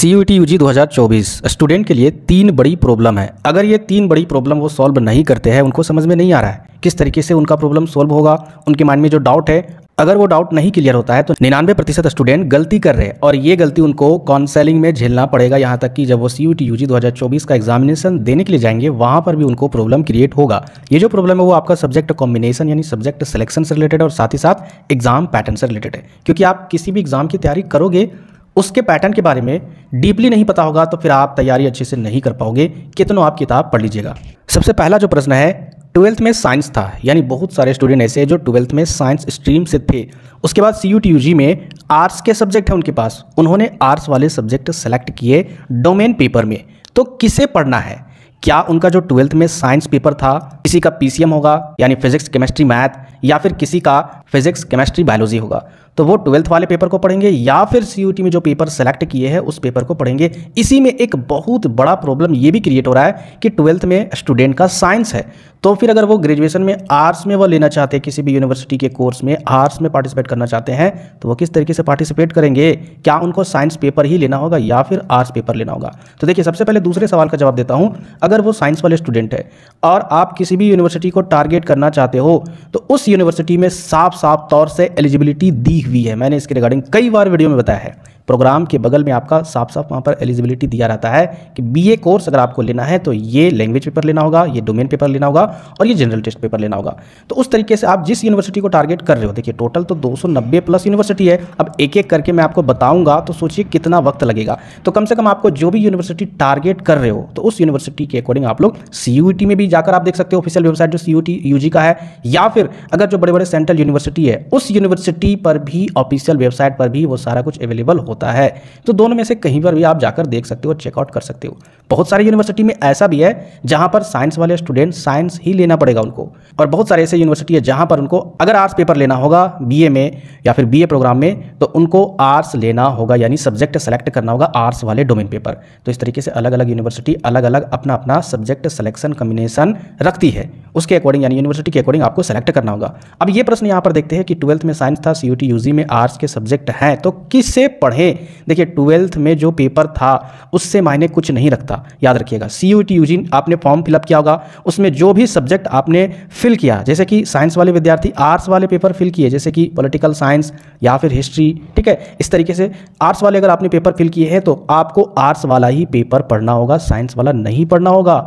सी U T U G दो student के लिए तीन बड़ी प्रॉब्लम है अगर ये तीन बड़ी प्रॉब्लम वो सॉल्व नहीं करते हैं उनको समझ में नहीं आ रहा है किस तरीके से उनका प्रॉब्लम सॉल्व होगा उनके माइंड में जो डाउट है अगर वो डाउट नहीं क्लियर होता है तो निन्यानवे प्रतिशत स्टूडेंट गलती कर रहे हैं और ये गलती उनको काउंसलिंग में झेलना पड़ेगा यहाँ तक कि जब वो C U T U G दो का एग्जामिनेशन देने के लिए जाएंगे वहाँ पर भी उनको प्रॉब्लम क्रिएट होगा ये जो प्रॉब्लम है वो आपका सब्जेक्ट कॉम्बिनेशन यानी सब्जेक्ट सिलेक्शन से रिलेटेड और साथ ही साथ एग्जाम पैटर्न से रिलेटेड है क्योंकि आप किसी भी एग्जाम की तैयारी करोगे उसके पैटर्न के बारे में डीपली नहीं पता होगा तो फिर आप तैयारी अच्छे से नहीं कर पाओगे कितना आप किताब पढ़ लीजिएगा सबसे पहला जो प्रश्न है ट्वेल्थ में साइंस था यानी बहुत सारे स्टूडेंट ऐसे हैं जो ट्वेल्थ में साइंस स्ट्रीम से थे उसके बाद सी यू में आर्ट्स के सब्जेक्ट हैं उनके पास उन्होंने आर्ट्स वाले सब्जेक्ट सेलेक्ट किए डोमेन पेपर में तो किसे पढ़ना है क्या उनका जो ट्वेल्थ में साइंस पेपर था किसी का पीसीएम होगा यानी फिजिक्स केमिस्ट्री मैथ या फिर किसी का फिजिक्स केमिस्ट्री बायोलॉजी होगा तो वो ट्वेल्थ वाले पेपर को पढ़ेंगे या फिर सी में जो पेपर सेलेक्ट किए हैं उस पेपर को पढ़ेंगे इसी में एक बहुत बड़ा प्रॉब्लम ये भी क्रिएट हो रहा है कि ट्वेल्थ में स्टूडेंट का साइंस है तो फिर अगर वो ग्रेजुएशन में आर्ट्स में वो लेना चाहते हैं किसी भी यूनिवर्सिटी के कोर्स में आर्ट्स में पार्टिसिपेट करना चाहते हैं तो वो किस तरीके से पार्टिसिपेट करेंगे क्या उनको साइंस पेपर ही लेना होगा या फिर आर्ट्स पेपर लेना होगा तो देखिए सबसे पहले दूसरे सवाल का जवाब देता हूँ अगर वो साइंस वाले स्टूडेंट है और आप किसी भी यूनिवर्सिटी को टारगेट करना चाहते हो तो उस यूनिवर्सिटी में साफ साफ तौर से एलिजिबिलिटी दी हुई है मैंने इसके रिगार्डिंग कई बार वीडियो में बताया है प्रोग्राम के बगल में आपका साफ साफ वहाँ पर एलिजिबिलिटी दिया रहता है कि बीए कोर्स अगर आपको लेना है तो ये लैंग्वेज पेपर लेना होगा ये डोमेन पेपर लेना होगा और ये जनरल टेस्ट पेपर लेना होगा तो उस तरीके से आप जिस यूनिवर्सिटी को टारगेट कर रहे हो देखिए टोटल तो दो प्लस यूनिवर्सिटी है अब एक एक करके मैं आपको बताऊंगा तो सोचिए कितना वक्त लगेगा तो कम से कम आपको जो भी यूनिवर्सिटी टारगेट कर रहे हो तो उस यूनिवर्सिटी के अकॉर्डिंग आप लोग सी में भी जाकर आप देख सकते हो ऑफिशियल वेबसाइट जो सी यू का है या फिर अगर जो बड़े बड़े सेंट्रल यूनिवर्सिटी है उस यूनिवर्सिटी पर भी ऑफिशियल वेबसाइट पर भी वो सारा कुछ अवेलेबल होता होता है तो दोनों में से कहीं पर भी आप जाकर देख सकते हो चेकआउट कर सकते हो बहुत सारी यूनिवर्सिटी में ऐसा भी है जहां पर साइंस वाले स्टूडेंट साइंस ही लेना पड़ेगा उनको और बहुत सारे ऐसे यूनिवर्सिटी है जहां पर उनको अगर आर्ट्स पेपर लेना होगा बी में या फिर बी प्रोग्राम में तो उनको आर्ट्स लेना होगा यानी सब्जेक्ट सेलेक्ट करना होगा आर्ट्स वाले डोमेन पेपर तो इस तरीके से अलग अलग यूनिवर्सिटी अलग अलग अपना अपना सब्जेक्ट सेलेक्शन कम्बिनेशन रखती है उसके अकॉर्डिंग यानी यूनिवर्सिटी के अकॉर्डिंग आपको सेलेक्ट करना होगा अब ये प्रश्न यहाँ पर देखते हैं कि ट्वेल्थ में साइंस था सी यू में आर्ट्स के सब्जेक्ट हैं तो किससे पढ़े में देखिए ट्वेल्थ में जो पेपर था उससे मायने कुछ नहीं रखता याद रखिएगा सी यू टी यूजी आपने फॉर्म फिलअप किया होगा उसमें जो भी सब्जेक्ट आपने फिल किया जैसे कि साइंस वाले विद्यार्थी आर्ट्स वाले पेपर फिल किए जैसे कि पोलिटिकल साइंस या फिर हिस्ट्री ठीक है इस तरीके से आर्ट्स वाले अगर आपने पेपर फिल किए हैं तो आपको आर्ट्स वाला ही पेपर पढ़ना होगा साइंस वाला नहीं पढ़ना होगा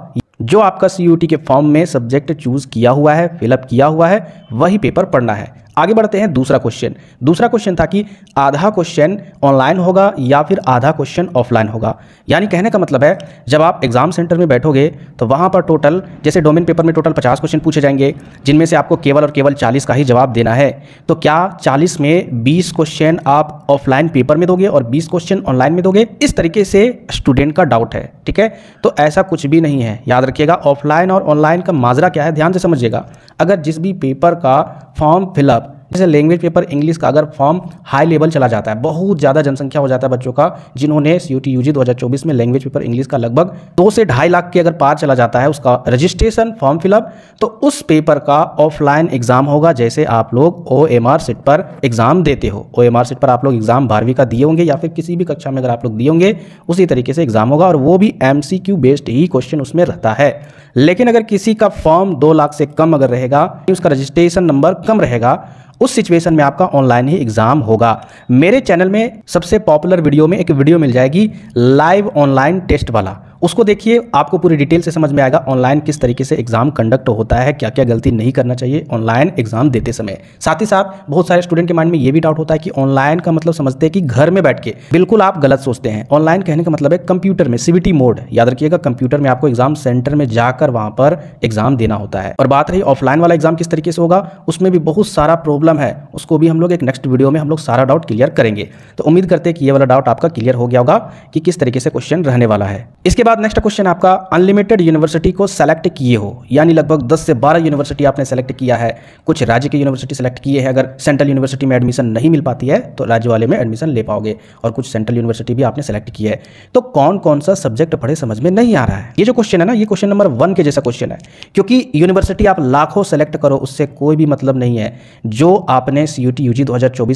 जो आपका सी के फॉर्म में सब्जेक्ट चूज़ किया हुआ है फिलअप किया हुआ है वही पेपर पढ़ना है आगे बढ़ते हैं दूसरा क्वेश्चन दूसरा क्वेश्चन था कि आधा क्वेश्चन ऑनलाइन होगा या फिर आधा क्वेश्चन ऑफलाइन होगा यानी कहने का मतलब है जब आप एग्जाम सेंटर में बैठोगे तो वहाँ पर टोटल जैसे डोमेन पेपर में टोटल 50 क्वेश्चन पूछे जाएंगे जिनमें से आपको केवल और केवल 40 का ही जवाब देना है तो क्या 40 में 20 क्वेश्चन आप ऑफलाइन पेपर में दोगे और 20 क्वेश्चन ऑनलाइन में दोगे इस तरीके से स्टूडेंट का डाउट है ठीक है तो ऐसा कुछ भी नहीं है याद रखिएगा ऑफलाइन और ऑनलाइन का माजरा क्या है ध्यान से समझिएगा अगर जिस भी पेपर का फॉर्म फिलअप जैसे लैंग्वेज पेपर इंग्लिश का अगर फॉर्म हाई लेवल चला जाता है बहुत ज़्यादा जनसंख्या हो जाता है बच्चों का जिन्होंने C U T U G दो में लैंग्वेज पेपर इंग्लिश का लगभग दो से ढाई लाख के अगर पार चला जाता है उसका रजिस्ट्रेशन फॉर्म फिलअप तो उस पेपर का ऑफलाइन एग्जाम होगा जैसे आप लोग ओ एम आर सीट पर एग्जाम देते हो ओ एम आर सीट पर आप लोग एग्जाम बारहवीं का दिए होंगे या फिर किसी भी कक्षा में अगर आप लोग दिए होंगे उसी तरीके से एग्जाम होगा और वो भी एम सी क्यू बेस्ड ही क्वेश्चन उसमें रहता है लेकिन अगर किसी का फॉर्म दो लाख से कम अगर रहेगा उसका रजिस्ट्रेशन नंबर कम रहेगा उस सिचुएशन में आपका ऑनलाइन ही एग्जाम होगा मेरे चैनल में सबसे पॉपुलर वीडियो में एक वीडियो मिल जाएगी लाइव ऑनलाइन टेस्ट वाला उसको देखिए आपको पूरी डिटेल से समझ में आएगा ऑनलाइन किस तरीके से एग्जाम कंडक्ट होता है क्या क्या गलती नहीं करना चाहिए ऑनलाइन एग्जाम देते समय साथ ही साथ बहुत सारे स्टूडेंट के माइंड में यह भी डाउट होता है कि ऑनलाइन का मतलब समझते हैं कि घर में बैठ के बिल्कुल आप गलत सोचते हैं ऑनलाइन कहने का मतलब है कंप्यूटर में सीबीटी मोड याद रखिएगा कंप्यूटर में आपको एग्जाम सेंटर में जाकर वहां पर एग्जाम देना होता है और बात रही ऑफलाइन वाला एग्जाम किस तरीके से होगा उसमें भी बहुत सारा प्रॉब्लम है उसको भी हम लोग एक नेक्स्ट वीडियो में हम लोग सारा डाउट क्लियर करेंगे तो उम्मीद करते हैं कि ये वाला डाउट आपका क्लियर हो गया होगा कि किस तरीके से क्वेश्चन रहने वाला है इसके बाद बाद नेक्स्ट क्वेश्चन आपका अनलिमिटेड यूनिवर्सिटी को सेलेक्ट किए हो यानी लगभग 10 से 12 यूनिवर्सिटी आपने सेलेक्ट किया है कुछ राज्य की यूनिवर्सिटी सेलेक्ट किए हैं अगर सेंट्रल यूनिवर्सिटी में एडमिशन नहीं मिल पाती है तो राज्य वाले में एडमिशन ले पाओगे और कुछ सेंट्रल यूनिवर्सिटी भी आपने सेलेक्ट किया है तो कौन कौन सा सब्जेक्ट पढ़े समझ में नहीं आ रहा है ये जो क्वेश्चन है ना ये क्वेश्चन नंबर वन के जैसा क्वेश्चन है क्योंकि यूनिवर्सिटी आप लाखों सेलेक्ट करो उससे कोई भी मतलब नहीं है जो आपने C U T U G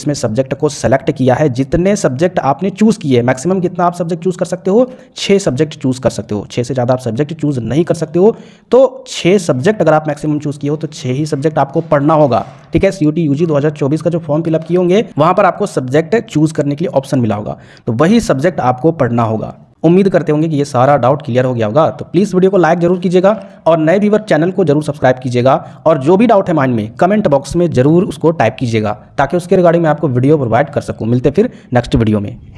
में सब्जेक्ट को सेलेक्ट किया है जितने सब्जेक्ट आपने चूज़ किए मैक्सिमम कितना आप सब्जेक्ट चूज़ कर सकते हो छह सब्जेक्ट चूज़ कर सकते हो छः से ज़्यादा आप सब्जेक्ट चूज़ नहीं कर सकते हो तो छः सब्जेक्ट अगर आप मैक्सिमम चूज़ किए हो तो छः ही सब्जेक्ट आपको पढ़ना होगा ठीक है सी यू टी जी का जो फॉर्म फिलअप किए होंगे वहाँ पर आपको सब्जेक्ट चूज़ करने के लिए ऑप्शन मिला होगा तो वही सब्जेक्ट आपको पढ़ना होगा उम्मीद करते होंगे कि ये सारा डाउट क्लियर हो गया होगा तो प्लीज़ वीडियो को लाइक जरूर कीजिएगा और नए व्यूवर चैनल को जरूर सब्सक्राइब कीजिएगा और जो भी डाउट है माइंड में कमेंट बॉक्स में जरूर उसको टाइप कीजिएगा ताकि उसके रिगार्डिंग मैं आपको वीडियो प्रोवाइड कर सकूँ मिलते फिर नेक्स्ट वीडियो में